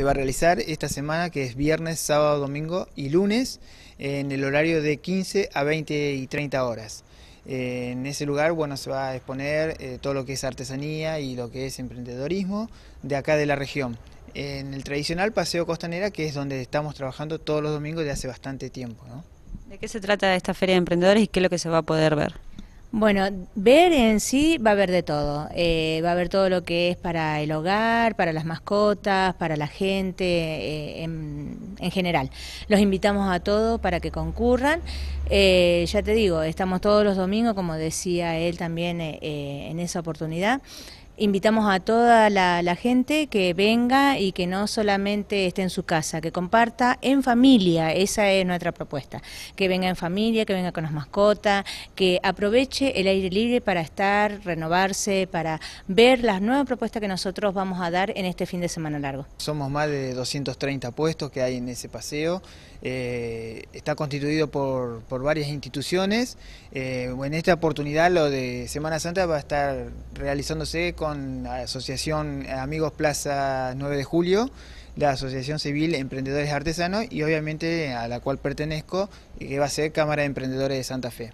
se va a realizar esta semana, que es viernes, sábado, domingo y lunes, en el horario de 15 a 20 y 30 horas. Eh, en ese lugar, bueno, se va a exponer eh, todo lo que es artesanía y lo que es emprendedorismo de acá de la región. En el tradicional Paseo Costanera, que es donde estamos trabajando todos los domingos de hace bastante tiempo. ¿De qué se trata esta Feria de Emprendedores y qué es lo que se va a poder ver? Bueno, ver en sí va a haber de todo. Eh, va a haber todo lo que es para el hogar, para las mascotas, para la gente eh, en, en, general. Los invitamos a todos para que concurran. Eh, ya te digo, estamos todos los domingos, como decía él también eh, eh, en esa oportunidad. Invitamos a toda la, gente que venga y que no solamente esté en su casa, que comparta en familia, esa es nuestra propuesta, que venga en familia, que venga con las mascotas, que aproveche el aire libre para estar, renovarse, para ver las nuevas propuestas que nosotros vamos a dar en este fin de semana largo. Somos más de 230 puestos que hay en ese paseo, está constituido por varias instituciones. Eh, en esta oportunidad lo de Semana Santa va a estar realizándose con la Asociación Amigos Plaza 9 de Julio, la Asociación Civil Emprendedores Artesanos y obviamente a la cual pertenezco, que va a ser Cámara de Emprendedores de Santa Fe.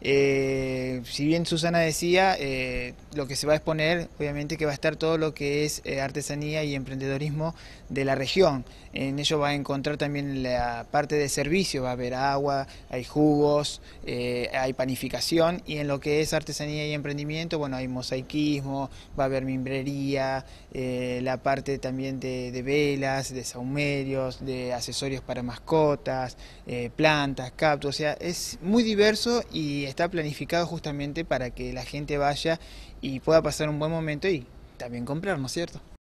Eh, si bien Susana decía, eh, lo que se va a exponer, obviamente que va a estar todo lo que es eh, artesanía y emprendedorismo de la región. En ello va a encontrar también la parte de servicio, va a haber agua, hay jugos, hay panificación y en lo que es artesanía y emprendimiento, bueno, hay mosaiquismo, va a haber mimbrería, la parte también de, velas, de saumerios, de accesorios para mascotas, plantas, captos, o sea, es muy diverso y está planificado justamente para que la gente vaya y pueda pasar un buen momento y también comprar, ¿no es cierto?